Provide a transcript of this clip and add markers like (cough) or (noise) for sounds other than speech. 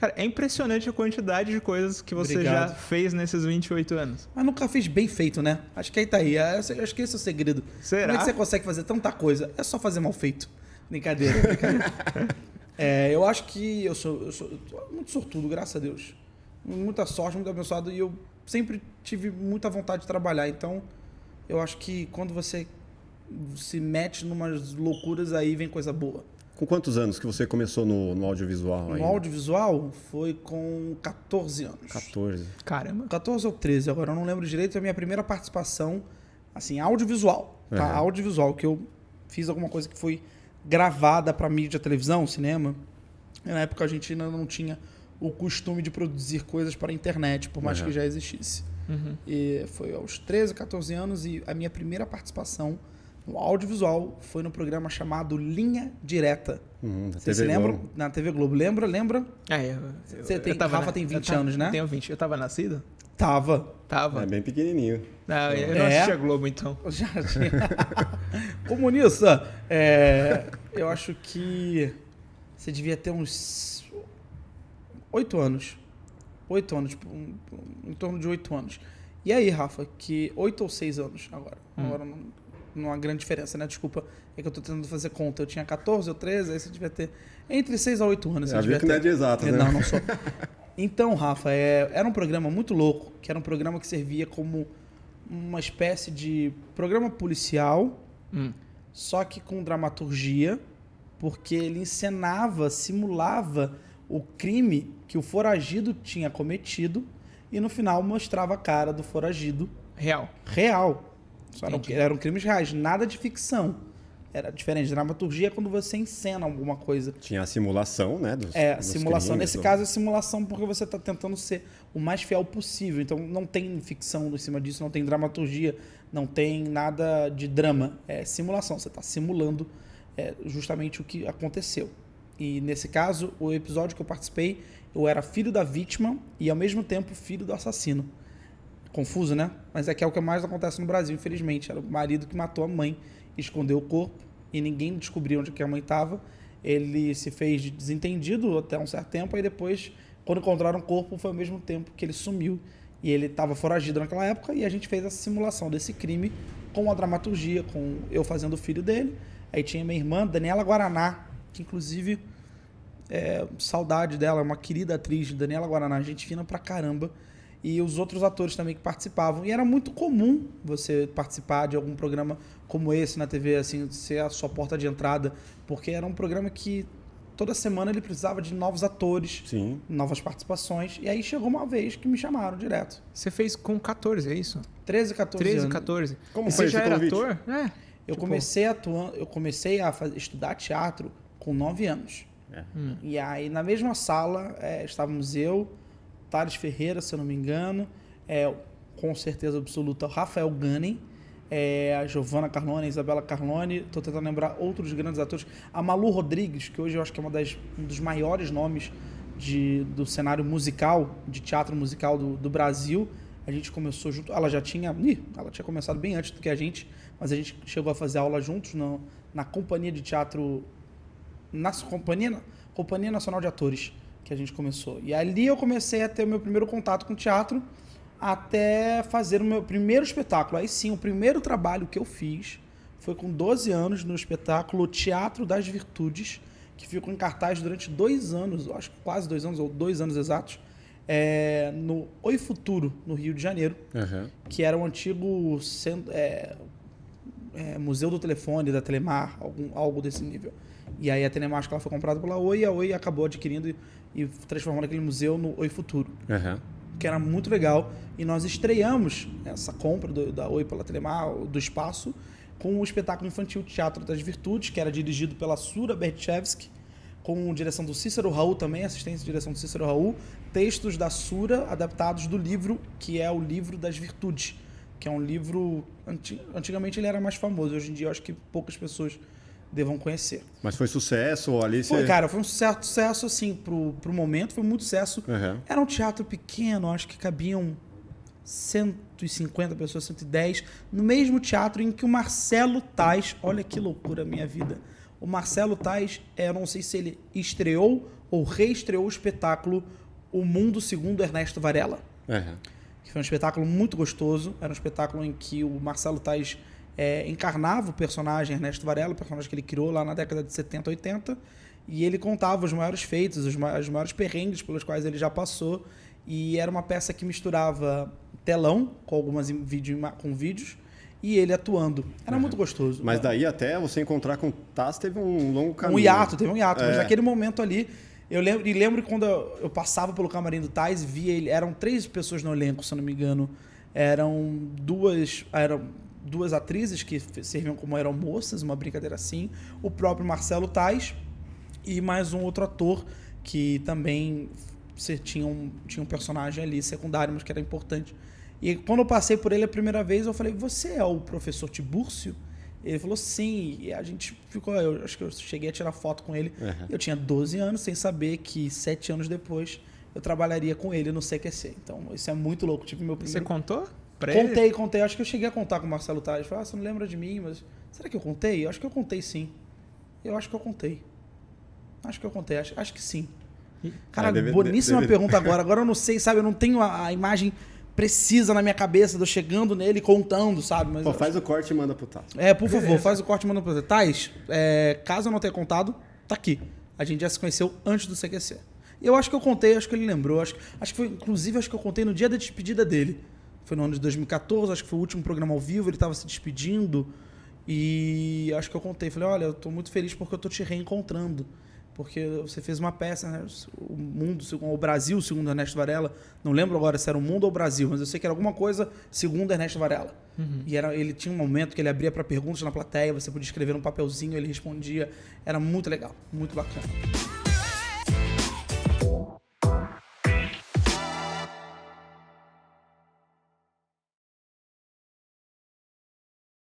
Cara, é impressionante a quantidade de coisas que você Obrigado. já fez nesses 28 anos. Mas nunca fiz bem feito, né? Acho que aí tá aí. Ah, acho que esse é o segredo. Será? Como é que você consegue fazer tanta coisa? É só fazer mal feito. Brincadeira, brincadeira. (laughs) é, eu acho que eu sou, eu sou muito sortudo, graças a Deus. Muita sorte, muito abençoado. E eu sempre tive muita vontade de trabalhar. Então, eu acho que quando você se mete numas loucuras aí, vem coisa boa. Com quantos anos que você começou no, no audiovisual? Ainda? No audiovisual foi com 14 anos. 14. Caramba. 14 ou 13, agora eu não lembro direito. É a minha primeira participação, assim, audiovisual. É. Tá? Uhum. Audiovisual, que eu fiz alguma coisa que foi gravada para mídia, televisão, cinema. E na época a gente ainda não tinha o costume de produzir coisas para a internet, por mais uhum. que já existisse. Uhum. E foi aos 13, 14 anos e a minha primeira participação o audiovisual foi no programa chamado Linha Direta. Você uhum, Vocês se lembram? Na TV Globo. Lembra? Lembra? É, eu, Você tem, eu tava, Rafa tem 20 tava, anos, né? Eu tenho 20. Eu tava nascido? Tava. Tava. É bem pequenininho. Não, eu é. não é? assistia Globo, então. (laughs) Já tinha. (laughs) Comunista, é, eu acho que você devia ter uns oito anos. Oito anos, tipo, um, em torno de oito anos. E aí, Rafa, que oito ou seis anos agora. Hum. Agora não não há grande diferença, né? Desculpa, é que eu tô tentando fazer conta. Eu tinha 14 ou 13, aí você devia ter entre 6 a 8 anos. Você é, que não é de exato, é, né? Não, não sou. (laughs) Então, Rafa, é... era um programa muito louco, que era um programa que servia como uma espécie de programa policial, hum. só que com dramaturgia, porque ele encenava, simulava o crime que o foragido tinha cometido e no final mostrava a cara do foragido. Real. Real. Eram, eram crimes reais, nada de ficção. Era diferente. Dramaturgia é quando você encena alguma coisa. Tinha a simulação, né? Dos, é, simulação. Crimes, Nesse ou... caso é simulação porque você está tentando ser o mais fiel possível. Então não tem ficção em cima disso, não tem dramaturgia, não tem nada de drama. É simulação. Você está simulando é, justamente o que aconteceu. E nesse caso, o episódio que eu participei, eu era filho da vítima e ao mesmo tempo filho do assassino. Confuso, né? Mas é que é o que mais acontece no Brasil, infelizmente. Era o marido que matou a mãe, escondeu o corpo e ninguém descobriu onde que a mãe estava. Ele se fez desentendido até um certo tempo, aí depois, quando encontraram o corpo, foi ao mesmo tempo que ele sumiu. E ele estava foragido naquela época e a gente fez a simulação desse crime com a dramaturgia, com eu fazendo o filho dele. Aí tinha minha irmã, Daniela Guaraná, que inclusive é, saudade dela, é uma querida atriz, Daniela Guaraná, gente fina pra caramba e os outros atores também que participavam. E era muito comum você participar de algum programa como esse na TV, assim, ser a sua porta de entrada, porque era um programa que toda semana ele precisava de novos atores, Sim. novas participações. E aí chegou uma vez que me chamaram direto. Você fez com 14, é isso? 13, 14 13, anos. 14. Como foi você já era convite? ator? É. Eu tipo... comecei atuando, eu comecei a fazer, estudar teatro com 9 anos. É. Hum. E aí na mesma sala é, estávamos eu, Thales Ferreira, se eu não me engano, é, com certeza absoluta, Rafael Gunning, é, a Giovanna Carlone, a Isabela Carlone, estou tentando lembrar outros grandes atores. A Malu Rodrigues, que hoje eu acho que é uma das, um dos maiores nomes de, do cenário musical, de teatro musical do, do Brasil. A gente começou junto, ela já tinha, ih, ela tinha começado bem antes do que a gente, mas a gente chegou a fazer aula juntos no, na companhia de teatro, na companhia, companhia Nacional de Atores que a gente começou. E ali eu comecei a ter o meu primeiro contato com teatro até fazer o meu primeiro espetáculo. Aí sim, o primeiro trabalho que eu fiz foi com 12 anos no espetáculo Teatro das Virtudes, que ficou em cartaz durante dois anos, acho que quase dois anos, ou dois anos exatos, é, no Oi Futuro, no Rio de Janeiro, uhum. que era o um antigo centro, é, é, Museu do Telefone, da Telemar, algum, algo desse nível. E aí a Tenemática ela foi comprada pela Oi e a Oi acabou adquirindo e, e transformando aquele museu no Oi Futuro. Uhum. Que era muito legal. E nós estreamos essa compra do, da Oi pela Telemar, do espaço, com o espetáculo infantil Teatro das Virtudes, que era dirigido pela Sura Berchevsky, com direção do Cícero Raul também, assistência de direção do Cícero Raul, textos da Sura adaptados do livro, que é o Livro das Virtudes, que é um livro. Antigamente ele era mais famoso, hoje em dia eu acho que poucas pessoas devam conhecer. Mas foi sucesso ali? Foi, cara, foi um certo sucesso, assim, pro, pro momento, foi muito sucesso. Uhum. Era um teatro pequeno, acho que cabiam 150 pessoas, 110, no mesmo teatro em que o Marcelo Tais, olha que loucura a minha vida. O Marcelo Tais, é, eu não sei se ele estreou ou reestreou o espetáculo O Mundo Segundo Ernesto Varela. Uhum. Que foi um espetáculo muito gostoso, era um espetáculo em que o Marcelo Tais é, encarnava o personagem Ernesto Varela, o personagem que ele criou lá na década de 70, 80, e ele contava os maiores feitos, os, os maiores perrengues pelos quais ele já passou, e era uma peça que misturava telão com algumas vídeo, com vídeos, e ele atuando. Era uhum. muito gostoso. Mas é. daí até você encontrar com o Taz teve um longo caminho. Um hiato, teve um hiato. É. Mas naquele momento ali, eu lembro, e lembro quando eu passava pelo camarim do Taz, via ele. Eram três pessoas no elenco, se eu não me engano. Eram duas. Eram duas atrizes que serviam como eram moças, uma brincadeira assim, o próprio Marcelo Tais e mais um outro ator que também tinha um, tinha um personagem ali secundário, mas que era importante. E quando eu passei por ele a primeira vez, eu falei: Você é o professor Tibúrcio? Ele falou sim, e a gente ficou. Eu acho que eu cheguei a tirar foto com ele. Uhum. Eu tinha 12 anos, sem saber que sete anos depois eu trabalharia com ele no CQC. Então, isso é muito louco. Tive meu primeiro... Você contou? pré... Contei, contei. Acho que eu cheguei a contar com o Marcelo Tales. Falei, ah, você não lembra de mim, mas... Será que eu contei? Eu acho que eu contei sim. Eu acho que eu contei. Acho que eu contei. Acho, acho que sim. Cara, ah, deve, boníssima deve... pergunta agora. Agora eu não sei, sabe? Eu não tenho a, a imagem precisa na minha cabeça de eu chegando nele contando, sabe? Mas Pô, faz acho... o corte e manda pro Taz. É, por favor, faz o corte e manda pro Tais Taz, é, caso eu não tenha contado, tá aqui. A gente já se conheceu antes do CQC. Eu acho que eu contei, acho que ele lembrou. Acho, acho que foi, inclusive, acho que eu contei no dia da despedida dele. Foi no ano de 2014, acho que foi o último programa ao vivo, ele estava se despedindo. E acho que eu contei, falei, olha, eu estou muito feliz porque eu estou te reencontrando. Porque você fez uma peça, né? O mundo, o Brasil, segundo Ernesto Varela. Não lembro agora se era o mundo ou o Brasil, mas eu sei que era alguma coisa segundo Ernesto Varela. Uhum. E era, ele tinha um momento que ele abria para perguntas na plateia, você podia escrever um papelzinho, ele respondia. Era muito legal, muito bacana.